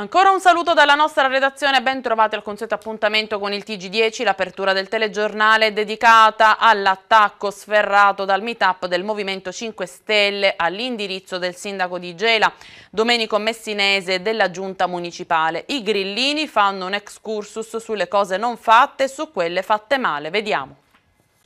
Ancora un saluto dalla nostra redazione, ben trovati al consueto appuntamento con il TG10, l'apertura del telegiornale dedicata all'attacco sferrato dal meetup del Movimento 5 Stelle all'indirizzo del sindaco di Gela, Domenico Messinese della giunta municipale. I grillini fanno un excursus sulle cose non fatte e su quelle fatte male, vediamo.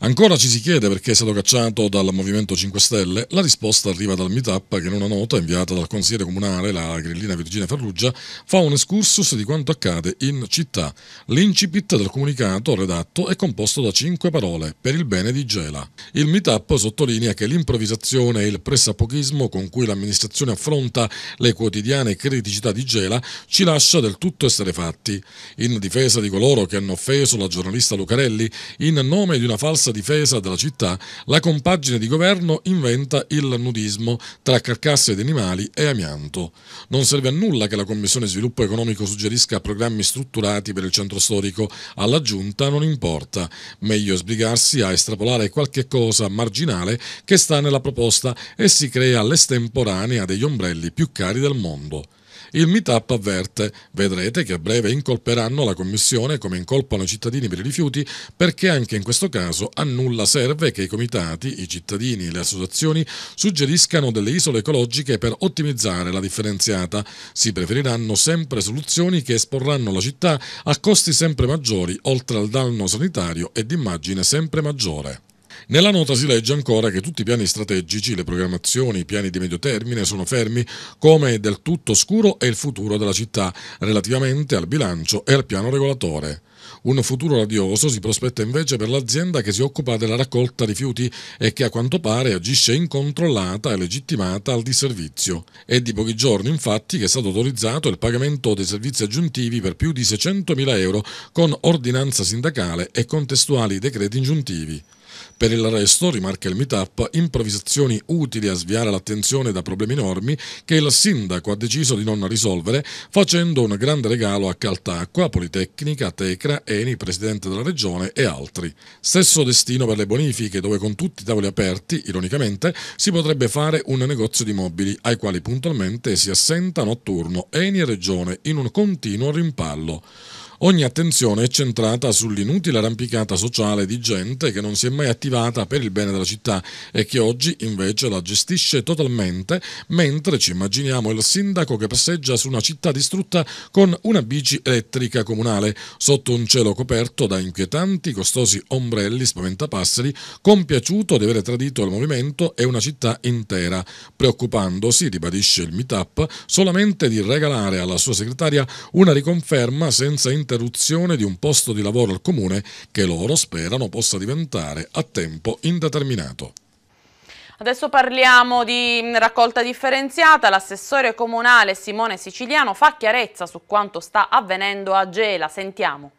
Ancora ci si chiede perché è stato cacciato dal Movimento 5 Stelle, la risposta arriva dal Meetup che in una nota inviata dal consigliere comunale, la grillina Virginia Ferrugia, fa un excursus di quanto accade in città. L'incipit del comunicato redatto è composto da cinque parole, per il bene di Gela. Il Meetup sottolinea che l'improvvisazione e il pressapochismo con cui l'amministrazione affronta le quotidiane criticità di Gela ci lascia del tutto essere fatti. In difesa di coloro che hanno offeso la giornalista Lucarelli, in nome di una falsa difesa della città, la compagine di governo inventa il nudismo tra carcasse di animali e amianto. Non serve a nulla che la Commissione Sviluppo Economico suggerisca programmi strutturati per il centro storico, alla giunta non importa. Meglio sbrigarsi a estrapolare qualche cosa marginale che sta nella proposta e si crea l'estemporanea degli ombrelli più cari del mondo. Il meetup avverte, vedrete che a breve incolperanno la Commissione come incolpano i cittadini per i rifiuti, perché anche in questo caso a nulla serve che i comitati, i cittadini e le associazioni suggeriscano delle isole ecologiche per ottimizzare la differenziata. Si preferiranno sempre soluzioni che esporranno la città a costi sempre maggiori, oltre al danno sanitario e d'immagine sempre maggiore. Nella nota si legge ancora che tutti i piani strategici, le programmazioni, i piani di medio termine sono fermi, come del tutto scuro è il futuro della città relativamente al bilancio e al piano regolatore. Un futuro radioso si prospetta invece per l'azienda che si occupa della raccolta rifiuti e che a quanto pare agisce incontrollata e legittimata al disservizio. È di pochi giorni infatti che è stato autorizzato il pagamento dei servizi aggiuntivi per più di 600.000 euro con ordinanza sindacale e contestuali decreti ingiuntivi. Per il resto, rimarca il meetup, improvvisazioni utili a sviare l'attenzione da problemi enormi che il sindaco ha deciso di non risolvere facendo un grande regalo a Caltacqua, Politecnica, Tecra, Eni, Presidente della Regione e altri. Stesso destino per le bonifiche dove con tutti i tavoli aperti, ironicamente, si potrebbe fare un negozio di mobili ai quali puntualmente si assenta notturno Eni e Regione in un continuo rimpallo. Ogni attenzione è centrata sull'inutile arrampicata sociale di gente che non si è mai attivata per il bene della città e che oggi invece la gestisce totalmente, mentre ci immaginiamo il sindaco che passeggia su una città distrutta con una bici elettrica comunale, sotto un cielo coperto da inquietanti, costosi ombrelli spaventapasseri, compiaciuto di avere tradito il movimento e una città intera, preoccupandosi, ribadisce il meetup, solamente di regalare alla sua segretaria una riconferma senza interesse l'interruzione di un posto di lavoro al comune che loro sperano possa diventare a tempo indeterminato. Adesso parliamo di mm, raccolta differenziata. L'assessore comunale Simone Siciliano fa chiarezza su quanto sta avvenendo a Gela. Sentiamo.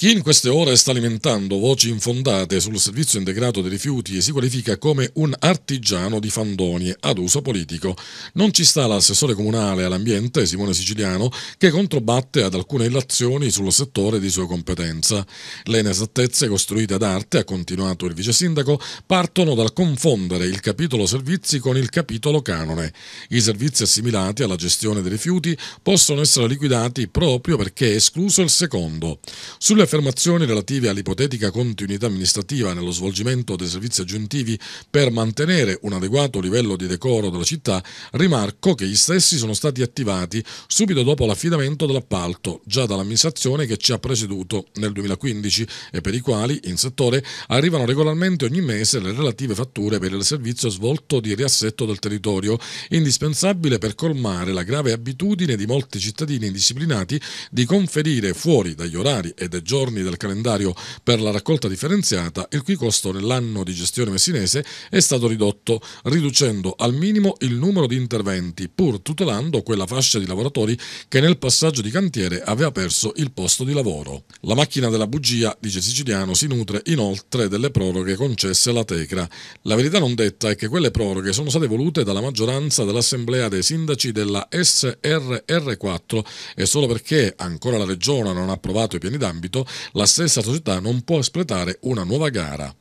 Chi in queste ore sta alimentando voci infondate sul servizio integrato dei rifiuti si qualifica come un artigiano di fandonie ad uso politico. Non ci sta l'assessore comunale all'ambiente Simone Siciliano che controbatte ad alcune illazioni sul settore di sua competenza. Le inesattezze costruite ad arte, ha continuato il vice sindaco, partono dal confondere il capitolo servizi con il capitolo canone. I servizi assimilati alla gestione dei rifiuti possono essere liquidati proprio perché è escluso il secondo. Sulle affermazioni relative all'ipotetica continuità amministrativa nello svolgimento dei servizi aggiuntivi per mantenere un adeguato livello di decoro della città, rimarco che gli stessi sono stati attivati subito dopo l'affidamento dell'appalto, già dall'amministrazione che ci ha presieduto nel 2015 e per i quali in settore arrivano regolarmente ogni mese le relative fatture per il servizio svolto di riassetto del territorio, indispensabile per colmare la grave abitudine di molti cittadini indisciplinati di conferire fuori dagli orari e dai giorni giorni del calendario per la raccolta differenziata, il cui costo nell'anno di gestione messinese è stato ridotto, riducendo al minimo il numero di interventi, pur tutelando quella fascia di lavoratori che nel passaggio di cantiere aveva perso il posto di lavoro. La macchina della bugia, dice Siciliano, si nutre inoltre delle proroghe concesse alla Tecra. La verità non detta è che quelle proroghe sono state volute dalla maggioranza dell'Assemblea dei sindaci della SRR4 e solo perché ancora la Regione non ha approvato i piani d'ambito, la stessa società non può espletare una nuova gara.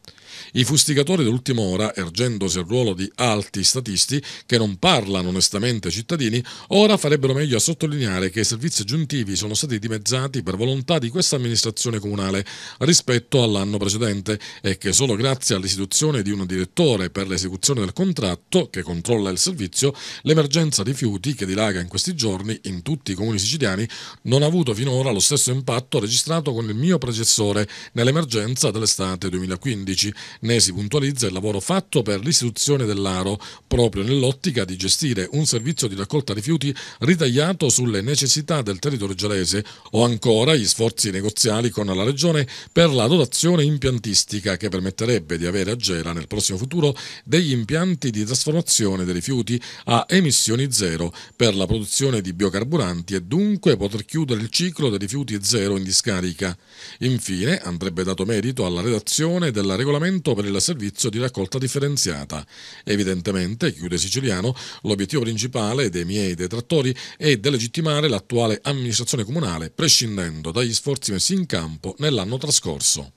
I fustigatori dell'ultima ora, ergendosi al ruolo di alti statisti che non parlano onestamente ai cittadini, ora farebbero meglio a sottolineare che i servizi aggiuntivi sono stati dimezzati per volontà di questa amministrazione comunale rispetto all'anno precedente e che solo grazie all'istituzione di un direttore per l'esecuzione del contratto che controlla il servizio, l'emergenza rifiuti che dilaga in questi giorni in tutti i comuni siciliani non ha avuto finora lo stesso impatto registrato con il mio predecessore nell'emergenza dell'estate 2015 ne si puntualizza il lavoro fatto per l'istituzione dell'Aro, proprio nell'ottica di gestire un servizio di raccolta rifiuti ritagliato sulle necessità del territorio gelese o ancora gli sforzi negoziali con la Regione per la dotazione impiantistica che permetterebbe di avere a Gela nel prossimo futuro degli impianti di trasformazione dei rifiuti a emissioni zero per la produzione di biocarburanti e dunque poter chiudere il ciclo dei rifiuti zero in discarica. Infine andrebbe dato merito alla redazione del regolamento 100 per il servizio di raccolta differenziata. Evidentemente, chiude Siciliano, l'obiettivo principale dei miei detrattori è delegittimare l'attuale amministrazione comunale, prescindendo dagli sforzi messi in campo nell'anno trascorso.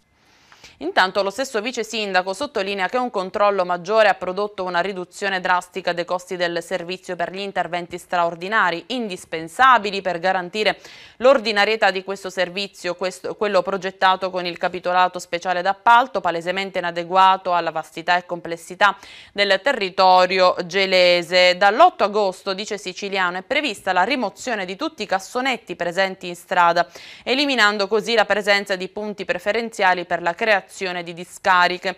Intanto lo stesso vice sindaco sottolinea che un controllo maggiore ha prodotto una riduzione drastica dei costi del servizio per gli interventi straordinari, indispensabili per garantire l'ordinarietà di questo servizio, questo, quello progettato con il capitolato speciale d'appalto, palesemente inadeguato alla vastità e complessità del territorio gelese. Dall'8 agosto, dice Siciliano, è prevista la rimozione di tutti i cassonetti presenti in strada, eliminando così la presenza di punti preferenziali per la creazione creazione di discariche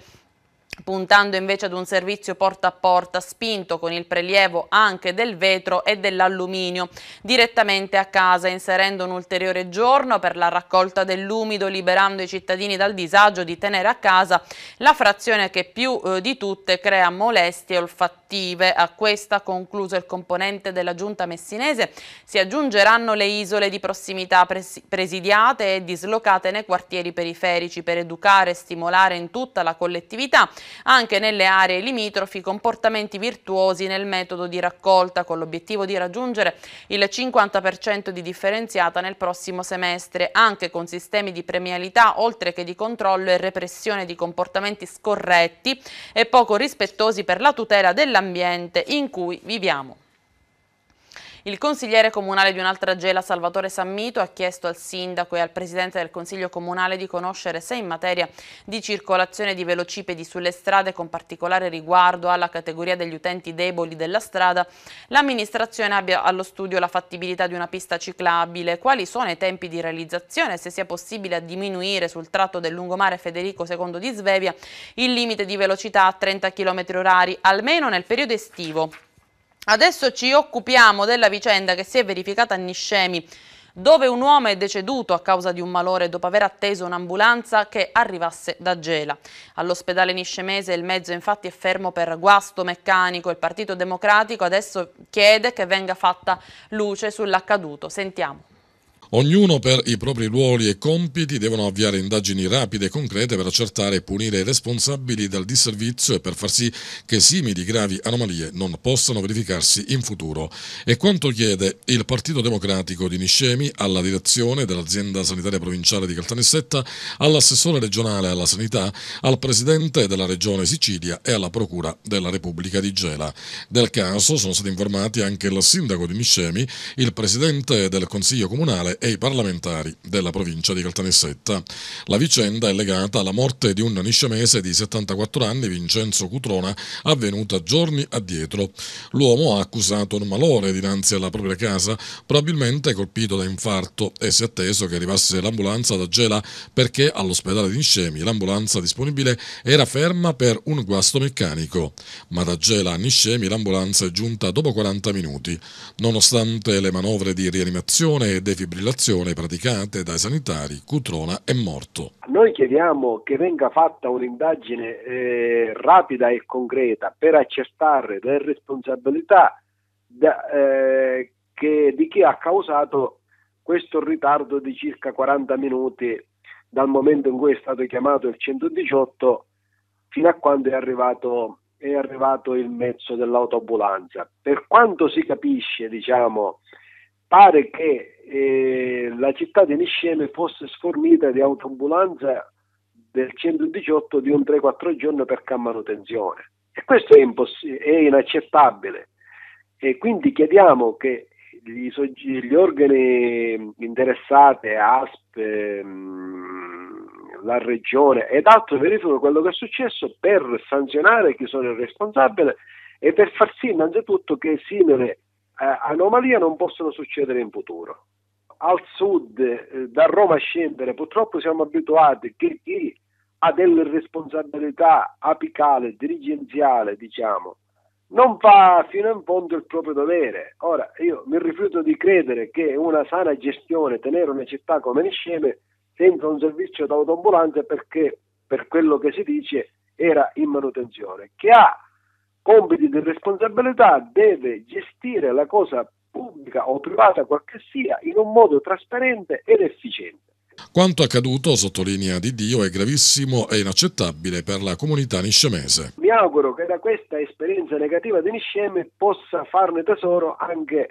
puntando invece ad un servizio porta a porta spinto con il prelievo anche del vetro e dell'alluminio direttamente a casa inserendo un ulteriore giorno per la raccolta dell'umido liberando i cittadini dal disagio di tenere a casa la frazione che più eh, di tutte crea molestie olfattive a questa concluso il componente della giunta messinese si aggiungeranno le isole di prossimità pres presidiate e dislocate nei quartieri periferici per educare e stimolare in tutta la collettività anche nelle aree limitrofi comportamenti virtuosi nel metodo di raccolta con l'obiettivo di raggiungere il 50% di differenziata nel prossimo semestre, anche con sistemi di premialità oltre che di controllo e repressione di comportamenti scorretti e poco rispettosi per la tutela dell'ambiente in cui viviamo. Il consigliere comunale di un'altra gela, Salvatore Sammito, ha chiesto al sindaco e al presidente del consiglio comunale di conoscere se in materia di circolazione di velocipedi sulle strade con particolare riguardo alla categoria degli utenti deboli della strada, l'amministrazione abbia allo studio la fattibilità di una pista ciclabile, quali sono i tempi di realizzazione, se sia possibile diminuire sul tratto del lungomare Federico II di Svevia il limite di velocità a 30 km h almeno nel periodo estivo. Adesso ci occupiamo della vicenda che si è verificata a Niscemi, dove un uomo è deceduto a causa di un malore dopo aver atteso un'ambulanza che arrivasse da Gela. All'ospedale niscemese il mezzo infatti è fermo per guasto meccanico. Il Partito Democratico adesso chiede che venga fatta luce sull'accaduto. Sentiamo. Ognuno per i propri ruoli e compiti devono avviare indagini rapide e concrete per accertare e punire i responsabili del disservizio e per far sì che simili gravi anomalie non possano verificarsi in futuro. È quanto chiede il Partito Democratico di Niscemi alla direzione dell'azienda sanitaria provinciale di Caltanissetta, all'assessore regionale alla sanità, al presidente della regione Sicilia e alla procura della Repubblica di Gela. Del caso sono stati informati anche il sindaco di Niscemi, il presidente del Consiglio Comunale e i parlamentari della provincia di Caltanissetta. La vicenda è legata alla morte di un niscemese di 74 anni, Vincenzo Cutrona, avvenuta giorni addietro. L'uomo ha accusato un malore dinanzi alla propria casa, probabilmente colpito da infarto e si è atteso che arrivasse l'ambulanza da Gela perché all'ospedale di Niscemi l'ambulanza disponibile era ferma per un guasto meccanico. Ma da Gela a Niscemi l'ambulanza è giunta dopo 40 minuti. Nonostante le manovre di rianimazione e defibrillazione, operazione praticate dai sanitari, Cutrona è morto. Noi chiediamo che venga fatta un'indagine eh, rapida e concreta per accertare le responsabilità da, eh, che, di chi ha causato questo ritardo di circa 40 minuti dal momento in cui è stato chiamato il 118 fino a quando è arrivato, è arrivato il mezzo dell'autobulanza. Per quanto si capisce, diciamo, pare che eh, la città di Niscene fosse sfornita di autoambulanza del 118 di un 3-4 giorni per manutenzione. E questo è, imposs- è inaccettabile. E quindi chiediamo che gli, sog- gli organi interessati, ASP, mh, ehm, la regione ed altro verificano quello che è successo per sanzionare chi sono il responsabile e per far sì innanzitutto che Simile eh, anomalie non possono succedere in futuro. Al sud, eh, da Roma a scendere, purtroppo siamo abituati che chi ha delle responsabilità apicale, dirigenziale, diciamo, non fa fino in fondo il proprio dovere. Ora, io mi rifiuto di credere che una sana gestione, tenere una città come Nisceme, senza un servizio d'autoambulante perché, per quello che si dice, era in manutenzione, che ha compiti di responsabilità, deve gestire la cosa pubblica o privata qualche sia in un modo trasparente ed efficiente. Quanto accaduto, sottolinea Di Dio, è gravissimo e inaccettabile per la comunità niscemese. Mi auguro che da questa esperienza negativa di Nisceme possa farne tesoro anche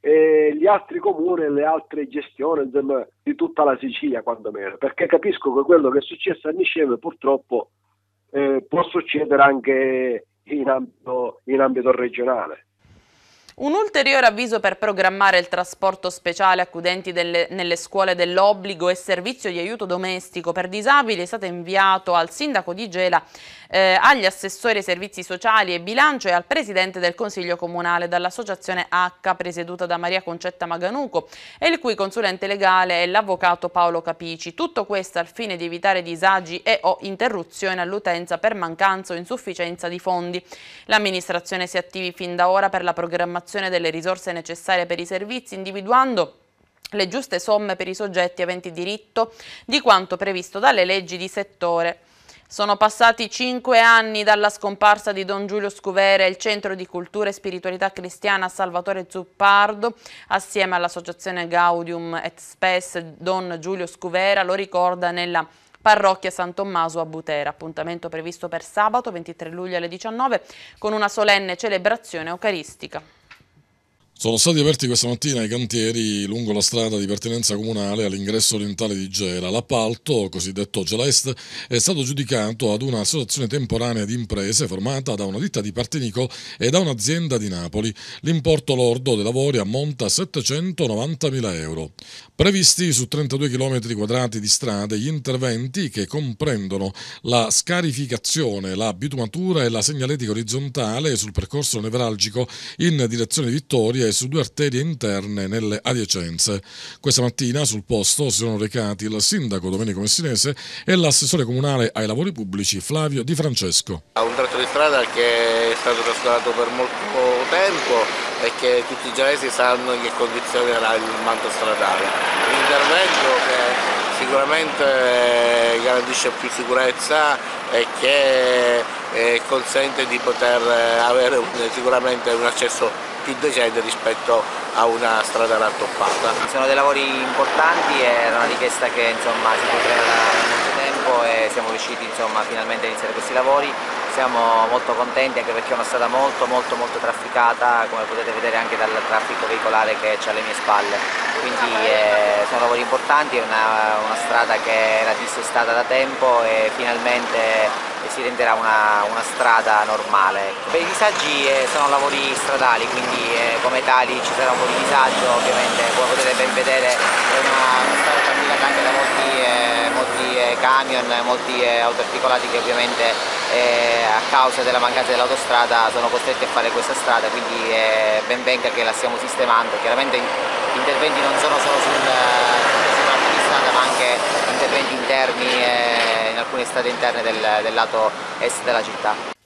eh, gli altri comuni e le altre gestioni insomma, di tutta la Sicilia, quantomeno, perché capisco che quello che è successo a Nisceme purtroppo eh, può succedere anche in ambito, in ambito regionale. Un ulteriore avviso per programmare il trasporto speciale accudenti delle, nelle scuole dell'obbligo e servizio di aiuto domestico per disabili è stato inviato al sindaco di Gela, eh, agli assessori ai servizi sociali e bilancio e al presidente del consiglio comunale dall'associazione H presieduta da Maria Concetta Maganuco e il cui consulente legale è l'avvocato Paolo Capici. Tutto questo al fine di evitare disagi e o interruzione all'utenza per mancanza o insufficienza di fondi. L'amministrazione si attivi fin da ora per la programmazione programmazione delle risorse necessarie per i servizi, individuando le giuste somme per i soggetti aventi diritto di quanto previsto dalle leggi di settore. Sono passati cinque anni dalla scomparsa di Don Giulio Scuvere, il Centro di Cultura e Spiritualità Cristiana Salvatore Zuppardo, assieme all'Associazione Gaudium et Spes Don Giulio Scuvera, lo ricorda nella parrocchia San Tommaso a Butera. Appuntamento previsto per sabato 23 luglio alle 19 con una solenne celebrazione eucaristica. Sono stati aperti questa mattina i cantieri lungo la strada di pertinenza comunale all'ingresso orientale di Gera. L'appalto, cosiddetto Gela Est, è stato giudicato ad un'associazione temporanea di imprese formata da una ditta di Partenico e da un'azienda di Napoli. L'importo lordo dei lavori ammonta a 790.000 euro. Previsti su 32 km quadrati di strade gli interventi che comprendono la scarificazione, la bitumatura e la segnaletica orizzontale sul percorso nevralgico in direzione Vittoria su due arterie interne nelle adiacenze. Questa mattina sul posto si sono recati il sindaco Domenico Messinese e l'assessore comunale ai lavori pubblici Flavio Di Francesco. Ha un tratto di strada che è stato trascurato per molto tempo e che tutti i giallesi sanno in che condizione era il manto stradale. Un intervento che sicuramente eh, garantisce più sicurezza e che eh, consente di poter eh, avere sicuramente un accesso più decente rispetto a una strada rattoppata. Sono dei lavori importanti, era una richiesta che insomma si poteva da molto tempo e siamo riusciti insomma, finalmente a iniziare questi lavori. Siamo molto contenti anche perché è una strada molto molto molto trafficata, come potete vedere anche dal traffico veicolare che c'è alle mie spalle. Quindi eh, sono lavori importanti, è una, una strada che era dissestata da tempo e finalmente e si renderà una, una strada normale. Per i disagi eh, sono lavori stradali, quindi eh, come tali ci sarà un po' di disagio, ovviamente come potete ben vedere è una, una strada camminata anche da molti, eh, molti eh, camion, molti autoarticolati che ovviamente a causa della mancanza dell'autostrada sono costretti a fare questa strada, quindi eh, ben venga che la stiamo sistemando. Chiaramente gli interventi non sono solo sul Terni e eh, in alcune strade interne del, del lato est della città.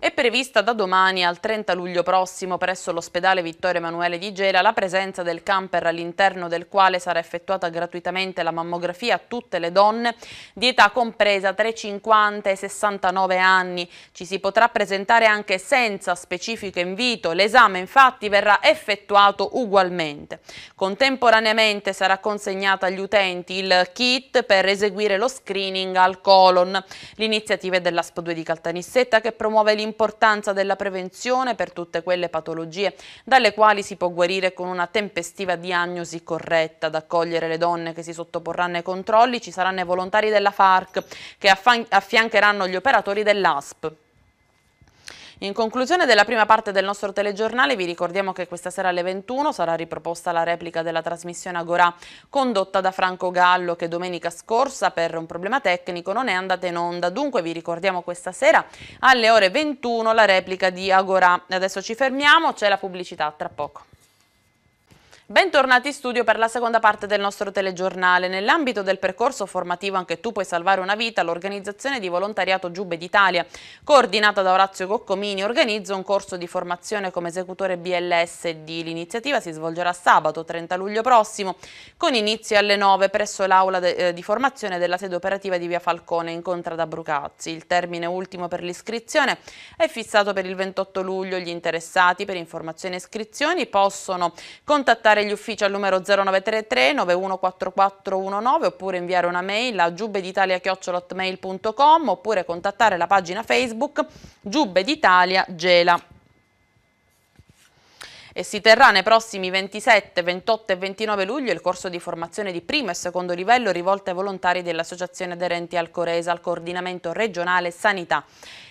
È prevista da domani al 30 luglio prossimo presso l'ospedale Vittorio Emanuele di Gela la presenza del camper all'interno del quale sarà effettuata gratuitamente la mammografia a tutte le donne di età compresa tra i 50 e i 69 anni. Ci si potrà presentare anche senza specifico invito, l'esame infatti verrà effettuato ugualmente. Contemporaneamente sarà consegnata agli utenti il kit per eseguire lo screening al colon. L'iniziativa è dell'ASP2 di Caltanissetta che promuove l'immagine l'importanza della prevenzione per tutte quelle patologie dalle quali si può guarire con una tempestiva diagnosi corretta. Ad accogliere le donne che si sottoporranno ai controlli ci saranno i volontari della FARC che affiancheranno gli operatori dell'ASP. In conclusione della prima parte del nostro telegiornale vi ricordiamo che questa sera alle 21 sarà riproposta la replica della trasmissione Agorà condotta da Franco Gallo che domenica scorsa per un problema tecnico non è andata in onda. Dunque vi ricordiamo questa sera alle ore 21 la replica di Agorà. Adesso ci fermiamo, c'è la pubblicità tra poco. Bentornati in studio per la seconda parte del nostro telegiornale. Nell'ambito del percorso formativo Anche tu puoi salvare una vita, l'organizzazione di volontariato Giube d'Italia, coordinata da Orazio Goccomini, organizza un corso di formazione come esecutore BLSD. L'iniziativa si svolgerà sabato 30 luglio prossimo, con inizio alle 9 presso l'aula eh, di formazione della sede operativa di Via Falcone, incontra da Brucazzi. Il termine ultimo per l'iscrizione è fissato per il 28 luglio. Gli interessati per informazioni e iscrizioni possono contattare contattare gli uffici al numero 0933 914419 oppure inviare una mail a giubbeditalia.com oppure contattare la pagina Facebook Giubbe d'Italia Gela e si terrà nei prossimi 27, 28 e 29 luglio il corso di formazione di primo e secondo livello rivolto ai volontari dell'Associazione aderenti al Coresa al coordinamento regionale Sanità.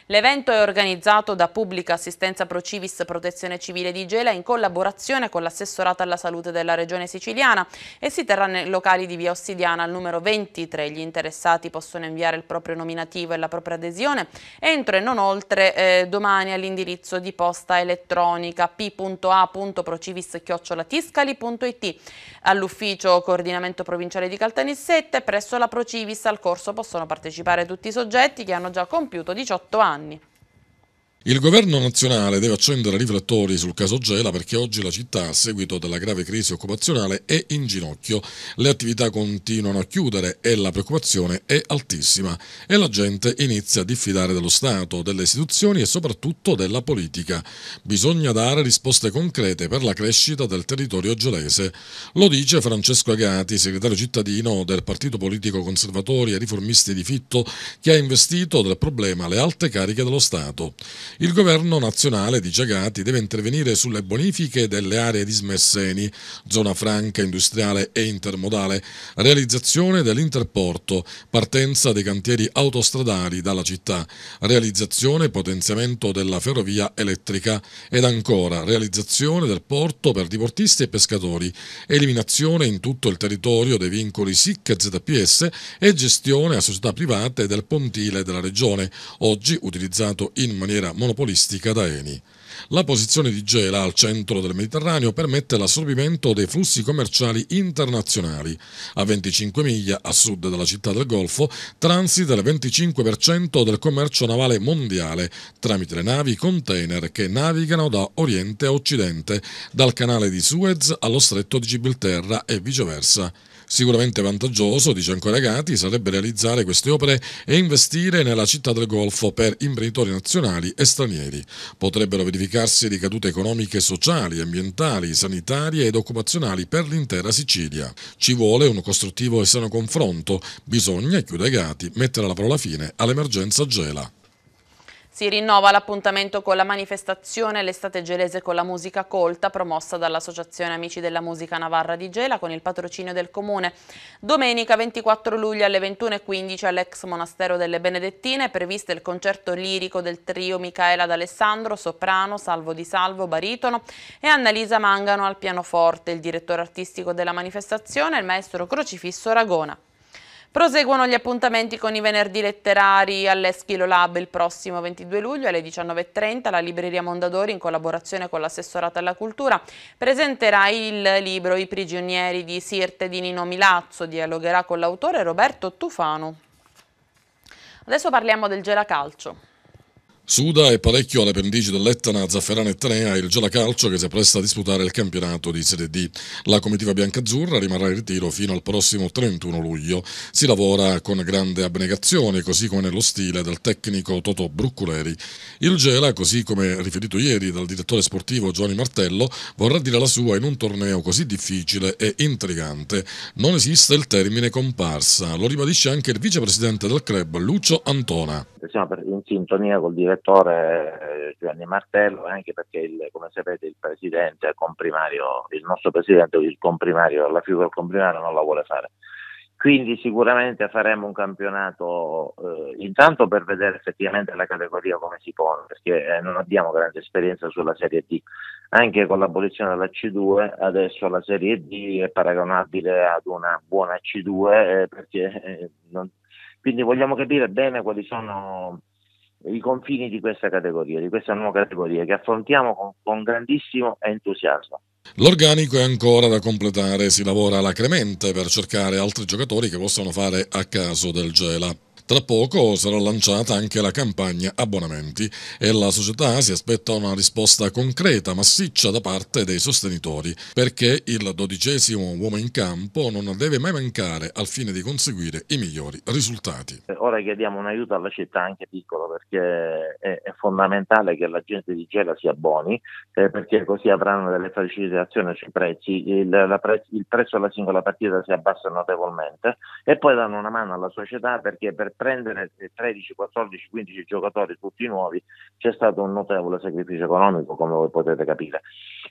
L'evento è organizzato da Pubblica Assistenza Procivis Protezione Civile di Gela in collaborazione con l'assessorato alla salute della regione siciliana e si terrà nei locali di via Ossidiana al numero 23. Gli interessati possono inviare il proprio nominativo e la propria adesione entro e non oltre eh, domani all'indirizzo di posta elettronica p.a.procivis.it all'ufficio coordinamento provinciale di Caltanissette presso la Procivis al corso possono partecipare tutti i soggetti che hanno già compiuto 18 anni anni. Il governo nazionale deve accendere riflettori sul caso Gela perché oggi la città, a seguito della grave crisi occupazionale, è in ginocchio. Le attività continuano a chiudere e la preoccupazione è altissima e la gente inizia a diffidare dello Stato, delle istituzioni e soprattutto della politica. Bisogna dare risposte concrete per la crescita del territorio gelese. Lo dice Francesco Agati, segretario cittadino del partito politico conservatori e riformisti di Fitto, che ha investito del problema le alte cariche dello Stato. Il governo nazionale di Giagati deve intervenire sulle bonifiche delle aree di Smesseni, zona franca industriale e intermodale, realizzazione dell'interporto, partenza dei cantieri autostradali dalla città, realizzazione e potenziamento della ferrovia elettrica ed ancora realizzazione del porto per diportisti e pescatori, eliminazione in tutto il territorio dei vincoli SIC e ZPS e gestione a società private del pontile della regione, oggi utilizzato in maniera monetaria monopolistica da Eni. La posizione di Gela al centro del Mediterraneo permette l'assorbimento dei flussi commerciali internazionali. A 25 miglia a sud della città del Golfo transita il 25% del commercio navale mondiale tramite le navi container che navigano da oriente a occidente, dal canale di Suez allo stretto di Gibilterra e viceversa. Sicuramente vantaggioso, dice ancora Gatti, sarebbe realizzare queste opere e investire nella città del Golfo per imprenditori nazionali e stranieri. Potrebbero verificarsi ricadute economiche, sociali, ambientali, sanitarie ed occupazionali per l'intera Sicilia. Ci vuole un costruttivo e sano confronto. Bisogna, chiude Gatti, mettere la parola fine all'emergenza Gela. Si rinnova l'appuntamento con la manifestazione L'estate gelese con la musica colta promossa dall'Associazione Amici della Musica Navarra di Gela con il patrocinio del Comune. Domenica 24 luglio alle 21.15 all'ex Monastero delle Benedettine è previsto il concerto lirico del trio Micaela D'Alessandro, soprano, Salvo Di Salvo, baritono e Annalisa Mangano al pianoforte. Il direttore artistico della manifestazione è il maestro Crocifisso Ragona. Proseguono gli appuntamenti con i venerdì letterari all'Eschilo Lab il prossimo 22 luglio alle 19.30. La libreria Mondadori, in collaborazione con l'assessorato alla cultura, presenterà il libro I prigionieri di Sirte di Nino Milazzo. Dialogherà con l'autore Roberto Tufano. Adesso parliamo del Gelacalcio. Suda e parecchio alle pendici dell'Etna, Zafferana e Tenea il Gelacalcio che si appresta a disputare il campionato di Serie D. La comitiva biancazzurra rimarrà in ritiro fino al prossimo 31 luglio. Si lavora con grande abnegazione, così come nello stile del tecnico Toto Brucculeri. Il Gela, così come riferito ieri dal direttore sportivo Giovanni Martello, vorrà dire la sua in un torneo così difficile e intrigante. Non esiste il termine comparsa, lo ribadisce anche il vicepresidente del club Lucio Antona. Siamo in sintonia col direttore direttore eh, Giovanni Martello, anche perché il, come sapete il presidente comprimario, il nostro presidente, il comprimario, la figura del comprimario non la vuole fare. Quindi sicuramente faremo un campionato eh, intanto per vedere effettivamente la categoria come si pone, perché eh, non abbiamo grande esperienza sulla Serie D. Anche con l'abolizione della C2 adesso la Serie D è paragonabile ad una buona C2 eh, perché eh, non... quindi vogliamo capire bene quali sono i confini di questa categoria, di questa nuova categoria che affrontiamo con, con grandissimo entusiasmo. L'organico è ancora da completare, si lavora alacremente per cercare altri giocatori che possano fare a caso del Gela. Tra poco sarà lanciata anche la campagna abbonamenti e la società si aspetta una risposta concreta, massiccia da parte dei sostenitori, perché il dodicesimo uomo in campo non deve mai mancare al fine di conseguire i migliori risultati. Ora chiediamo un aiuto alla città anche piccolo perché è fondamentale che la gente di Gela sia abboni eh, perché così avranno delle facilitazioni sui prezzi, il, pre- il prezzo della singola partita si abbassa notevolmente e poi danno una mano alla società perché per prendere 13, 14, 15 giocatori tutti nuovi c'è stato un notevole sacrificio economico, come voi potete capire.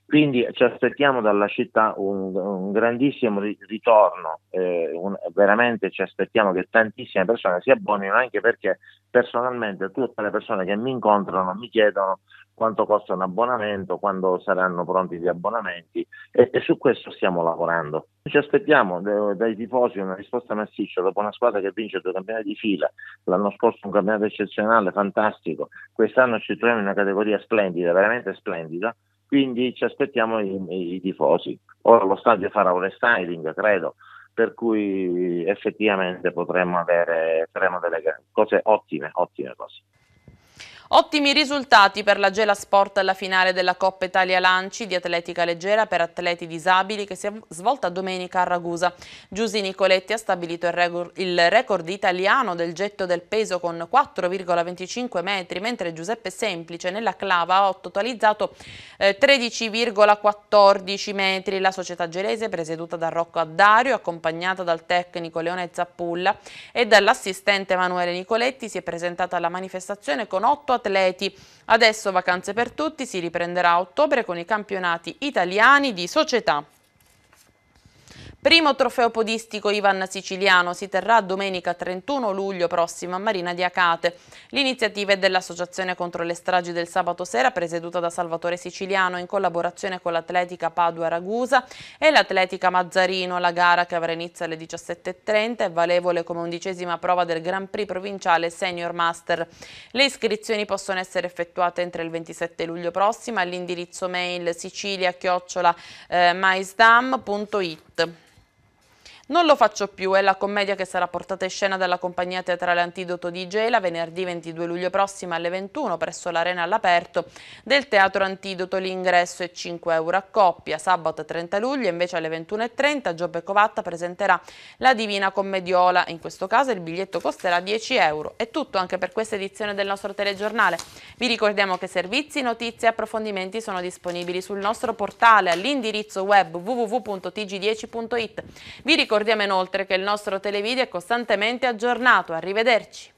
Quindi ci aspettiamo dalla città un, un grandissimo ritorno, eh, un, veramente ci aspettiamo che tantissime persone si abbonino, anche perché personalmente tutte le persone che mi incontrano mi chiedono quanto costa un abbonamento, quando saranno pronti gli abbonamenti e, e su questo stiamo lavorando. Ci aspettiamo dai tifosi una risposta massiccia dopo una squadra che vince due campionati di fila, l'anno scorso un campionato eccezionale, fantastico, quest'anno ci troviamo in una categoria splendida, veramente splendida, quindi ci aspettiamo i, i tifosi. Ora lo stadio farà un restyling, credo, per cui effettivamente potremmo avere, avere delle cose ottime, ottime cose. Ottimi risultati per la Gela Sport alla finale della Coppa Italia Lanci di atletica leggera per atleti disabili che si è svolta domenica a Ragusa. Giusy Nicoletti ha stabilito il record italiano del getto del peso con 4,25 metri, mentre Giuseppe Semplice nella clava ha totalizzato 13,14 eh, metri. La società gelese presieduta da Rocco Addario, accompagnata dal tecnico Leone Zappulla e dall'assistente Emanuele Nicoletti, si è presentata alla manifestazione con 8 atleti. Adesso vacanze per tutti si riprenderà a ottobre con i campionati italiani di società. Primo trofeo podistico Ivan Siciliano si terrà domenica 31 luglio prossimo a Marina di Acate. L'iniziativa è dell'Associazione contro le stragi del sabato sera presieduta da Salvatore Siciliano in collaborazione con l'Atletica Padua Ragusa e l'Atletica Mazzarino. La gara che avrà inizio alle 17.30 è valevole come undicesima prova del Grand Prix provinciale Senior Master. Le iscrizioni possono essere effettuate entro il 27 luglio prossimo all'indirizzo mail sicilia-maisdam.it. Non lo faccio più è la commedia che sarà portata in scena dalla compagnia teatrale Antidoto di Gela venerdì 22 luglio prossimo alle 21 presso l'Arena all'aperto del Teatro Antidoto. L'ingresso è 5 euro a coppia. Sabato 30 luglio invece alle 21.30 Giobbe Covatta presenterà La Divina Commediola. In questo caso il biglietto costerà 10 euro. È tutto anche per questa edizione del nostro telegiornale. Vi ricordiamo che servizi, notizie e approfondimenti sono disponibili sul nostro portale all'indirizzo web www.tg10.it. Vi ricordiamo Ricordiamo inoltre che il nostro televideo è costantemente aggiornato. Arrivederci.